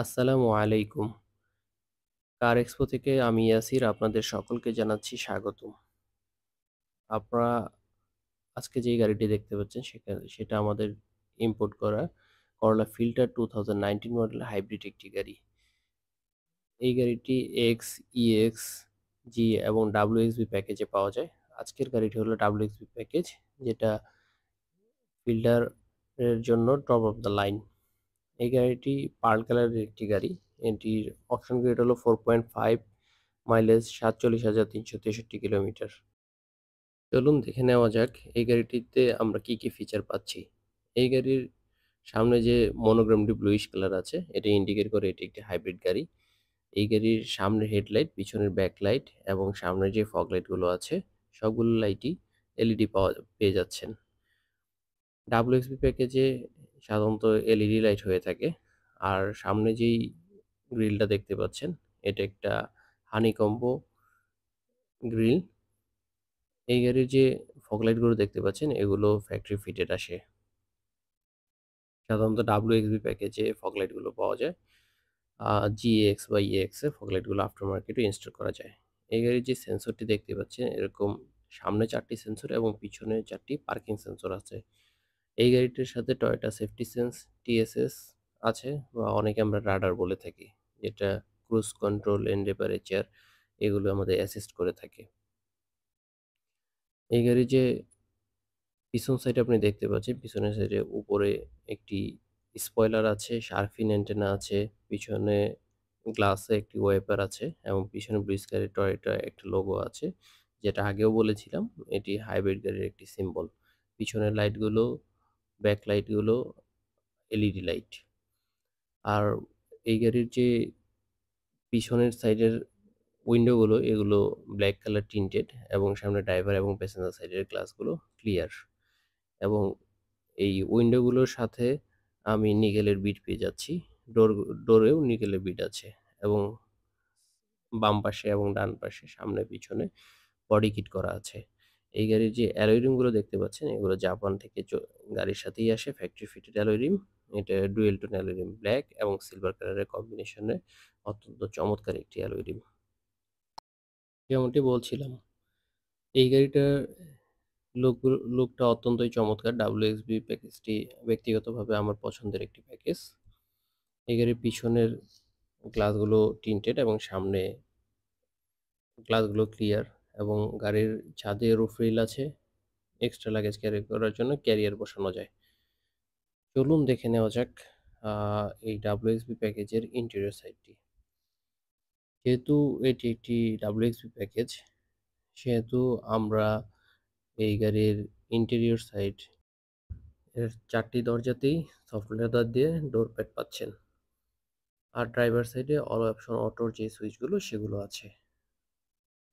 আসসালামু আলাইকুম কার এক্সপো থেকে আমি ইয়াসির আপনাদের সকলকে জানাচ্ছি স্বাগতম আপনারা আজকে যে গাড়িটি দেখতে পাচ্ছেন সেখানে সেটা আমাদের ইম্পোর্ট করা করলা Fielder two thousand model hybrid একটি গাড়ি এই গাড়িটি এক্স ইএক্স জি এবং ডাব্লিউএক্সবি প্যাকেজে পাওয়া যায় আজকের গাড়িটি হলো ডাব্লিউএক্সবি প্যাকেজ যেটা ফিল্টারের জন্য টপ অফ দ্য লাইন এই গাড়িটি পার্ল কালারের একটি গাড়ি এটির অপশন গ্রেড হলো ফোর পয়েন্ট ফাইভ মাইলেজ সাতচল্লিশ হাজার তিনশো তেষট্টি কিলোমিটার চলুন দেখে নেওয়া যাক এই গাড়িটিতে আমরা কি কি ফিচার পাচ্ছি এই গাড়ির সামনে যে মনোগ্রামটি ব্লুইশ কালার আছে এটা ইন্ডিকেট করে এটি একটি হাইব্রিড গাড়ি এই গাড়ির সামনের হেডলাইট পিছনের ব্যাকলাইট এবং সামনের যে ফগলাইটগুলো আছে সবগুলো লাইটই এলইডি পাওয়া পেয়ে যাচ্ছেন ডাব্লিউএক্সপি প্যাকেজে সাধারণত এলইডি লাইট e হয়ে থাকে আর সামনে যেই গ্রিলটা দেখতে পাচ্ছেন এটা একটা হানিকম্ব গ্রিল এই গাড়ির যে ফগলাইটগুলো দেখতে পাচ্ছেন এগুলো ফ্যাক্টরি ফিটেড আসে সাধারণত ডাব্লিউ এক্সবি প্যাকেজে ফগলাইটগুলো পাওয়া যায় জি এক্স বা ইএক্সে ফগলাইটগুলো আফটার মার্কেটে ইনস্টল করা যায় এই গাড়ির যে সেন্সরটি দেখতে পাচ্ছেন এরকম সামনে চারটি সেন্সর এবং পিছনে চারটি পার্কিং সেন্সর আছে এই গাড়িটির সাথে টয়োটা সেফটি সেন্স টিএসএস আছে বা অনেকে আমরা রাডার বলে থাকি যেটা ক্রুজ কন্ট্রোল এন্ড চেয়ার এগুলো আমাদের অ্যাসিস্ট করে থাকে এই গাড়ি যে পিছন সাইড আপনি দেখতে পাচ্ছেন পিছনের সাইডে উপরে একটি স্পয়লার আছে শার্ফিন অ্যান্টেনা আছে পিছনে গ্লাসে একটি ওয়েপার আছে এবং পিছনে ব্রিজ গাড়ির টয়টা একটা লোগো আছে যেটা আগেও বলেছিলাম এটি হাইব্রিড গাড়ির একটি সিম্বল পিছনের লাইটগুলো ব্যাকলাইটগুলো এলইডি লাইট আর এই গাড়ির যে পিছনের সাইডের উইন্ডোগুলো এগুলো ব্ল্যাক কালার টিন্টেড এবং সামনে ড্রাইভার এবং প্যাসেঞ্জার সাইডের গ্লাসগুলো ক্লিয়ার এবং এই উইন্ডোগুলোর সাথে আমি নিকেলের বিট পেয়ে যাচ্ছি ডোর ডোরেও নিকেলের বিট আছে এবং বাম পাশে এবং ডান পাশে সামনে পিছনে বডি কিট করা আছে এই গাড়ির যে অ্যালয় রিমগুলো দেখতে পাচ্ছেন এগুলো জাপান থেকে গাড়ির সাথেই আসে ফ্যাক্টরি ফিটেড অ্যালয় রিম এটা dual tone alloy rim black এবং সিলভার কালারের কম্বিনেশনে অত্যন্ত চমৎকার একটি অ্যালয় রিম যেমনটি বলছিলাম এই গাড়িটার লুক লুকটা অত্যন্তই চমৎকার ডাব্লিউ বি প্যাকেজটি ব্যক্তিগতভাবে আমার পছন্দের একটি প্যাকেজ এই গাড়ির পিছনের গ্লাসগুলো টিন্টেড এবং সামনে গ্লাসগুলো ক্লিয়ার এবং গাড়ির ছাদে রুফ রিল আছে এক্সট্রা লাগেজ ক্যারি করার জন্য ক্যারিয়ার বসানো যায় চলুন দেখে নেওয়া যাক এই ডাব্লিউএসবি প্যাকেজের ইন্টেরিয়র সাইডটি যেহেতু এটি একটি ডাব্লিউএসবি প্যাকেজ সেহেতু আমরা এই গাড়ির ইন্টেরিয়র সাইড এর চারটি দরজাতেই সফট লেদার দিয়ে ডোর প্যাড পাচ্ছেন আর ড্রাইভার সাইডে অল অপশন অটোর যে সুইচগুলো সেগুলো আছে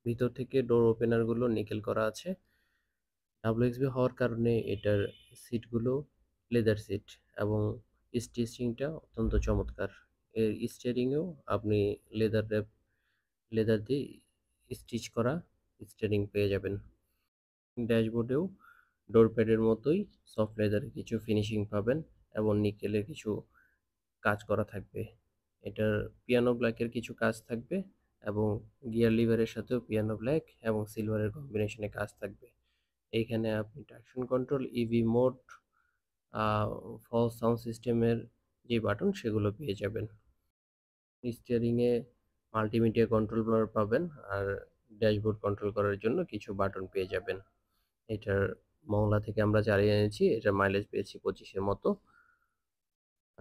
ভিতর থেকে ডোর ওপেনারগুলো নিকেল করা আছে এক্সবি হওয়ার কারণে এটার সিটগুলো লেদার সিট এবং স্টিচিংটা অত্যন্ত চমৎকার এর স্টিয়ারিংও আপনি লেদার র্যাপ লেদার দিয়ে স্টিচ করা স্টিয়ারিং পেয়ে যাবেন ড্যাশবোর্ডেও ডোর প্যাডের মতোই সফট লেদারের কিছু ফিনিশিং পাবেন এবং নিকেলের কিছু কাজ করা থাকবে এটার পিয়ানো ব্ল্যাকের কিছু কাজ থাকবে এবং গিয়ার লিভারের সাথেও পিয়ানো ব্ল্যাক এবং সিলভারের কম্বিনেশনে কাজ থাকবে এইখানে আপনি ট্রাকশন কন্ট্রোল ইভি মোড ফল সাউন্ড সিস্টেমের যে বাটন সেগুলো পেয়ে যাবেন স্টিয়ারিংয়ে মাল্টিমিডিয়া কন্ট্রোল পাবেন আর ড্যাশবোর্ড কন্ট্রোল করার জন্য কিছু বাটন পেয়ে যাবেন এটার মংলা থেকে আমরা চালিয়ে এনেছি এটা মাইলেজ পেয়েছি পঁচিশের মতো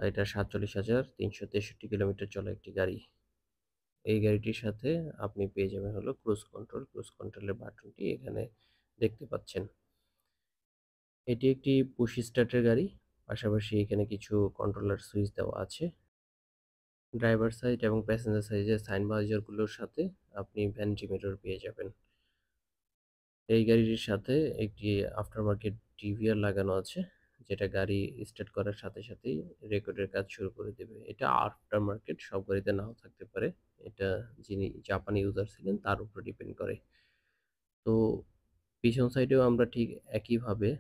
এটা সাতচল্লিশ হাজার তিনশো তেষট্টি কিলোমিটার চলে একটি গাড়ি এই গাড়িটির সাথে আপনি পেয়ে যাবেন হলো ক্রুজ কন্ট্রোল ক্রুজ কন্ট্রোলের বাটনটি এখানে দেখতে পাচ্ছেন এটি একটি পুশ স্টার্টের গাড়ি পাশাপাশি এখানে কিছু কন্ট্রোলার সুইচ দেওয়া আছে ড্রাইভার সাইড এবং প্যাসেঞ্জার সাইজের সাইন বাজারগুলোর সাথে আপনি ভ্যানিটি মিরর পেয়ে যাবেন এই গাড়িটির সাথে একটি আফটার মার্কেট টিভিআর লাগানো আছে যেটা গাড়ি স্টার্ট করার সাথে সাথেই রেকর্ডের কাজ শুরু করে দেবে এটা আফটার মার্কেট সব গাড়িতে নাও থাকতে পারে এটা যিনি জাপানি ইউজার ছিলেন তার উপর ডিপেন্ড করে তো পিছন সাইডেও আমরা ঠিক একইভাবে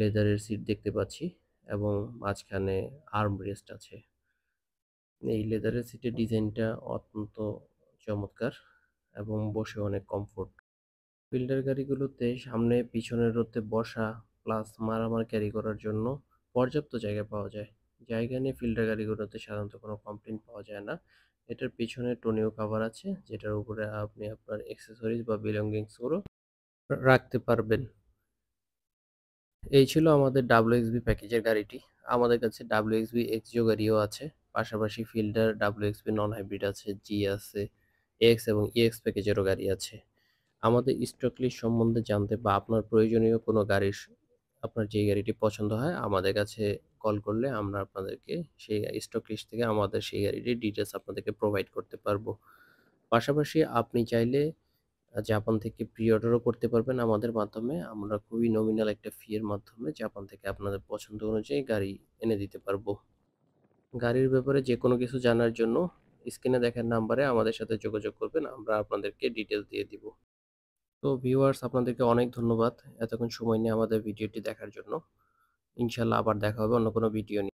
লেদারের সিট দেখতে পাচ্ছি এবং মাঝখানে আর্ম রেস্ট আছে এই লেদারের সিটের ডিজাইনটা অত্যন্ত চমৎকার এবং বসে অনেক কমফোর্ট ফিল্ডার গাড়িগুলোতে সামনে পিছনের রোদে বসা প্লাস মারামার ক্যারি করার জন্য পর্যাপ্ত জায়গা পাওয়া যায় জায়গা নিয়ে ফিল্টার গাড়িগুলোতে সাধারণত কোনো কমপ্লেন পাওয়া যায় না এটার পিছনে টোনিও কাভার আছে যেটার উপরে আপনি আপনার অ্যাক্সেসরিজ বা বিলঙ্গিংসগুলো রাখতে পারবেন এই ছিল আমাদের ডাব্লিউ এক্স প্যাকেজের গাড়িটি আমাদের কাছে ডাব্লিউ বি এক্সিও গাড়িও আছে পাশাপাশি Fielder W B non hybrid আছে জি আছে এক্স এবং ইএক্স e প্যাকেজেরও গাড়ি আছে আমাদের স্টকলিস্ট সম্বন্ধে জানতে বা আপনার প্রয়োজনীয় কোনো গাড়ির আপনার যে গাড়িটি পছন্দ হয় আমাদের কাছে কল করলে আমরা আপনাদেরকে সেই স্টক লিস্ট থেকে আমাদের সেই গাড়িটির ডিটেলস আপনাদেরকে প্রোভাইড করতে পারবো পাশাপাশি আপনি চাইলে জাপান থেকে প্রি অর্ডারও করতে পারবেন আমাদের মাধ্যমে আমরা খুবই নমিনাল একটা ফি এর মাধ্যমে জাপান থেকে আপনাদের পছন্দ অনুযায়ী গাড়ি এনে দিতে পারবো গাড়ির ব্যাপারে যে কোনো কিছু জানার জন্য স্ক্রিনে দেখার নাম্বারে আমাদের সাথে যোগাযোগ করবেন আমরা আপনাদেরকে ডিটেলস দিয়ে দিব তো ভিউয়ার্স আপনাদেরকে অনেক ধন্যবাদ এতক্ষণ সময় নিয়ে আমাদের ভিডিওটি দেখার জন্য ইনশাল্লাহ আবার দেখা হবে অন্য কোনো ভিডিও নিয়ে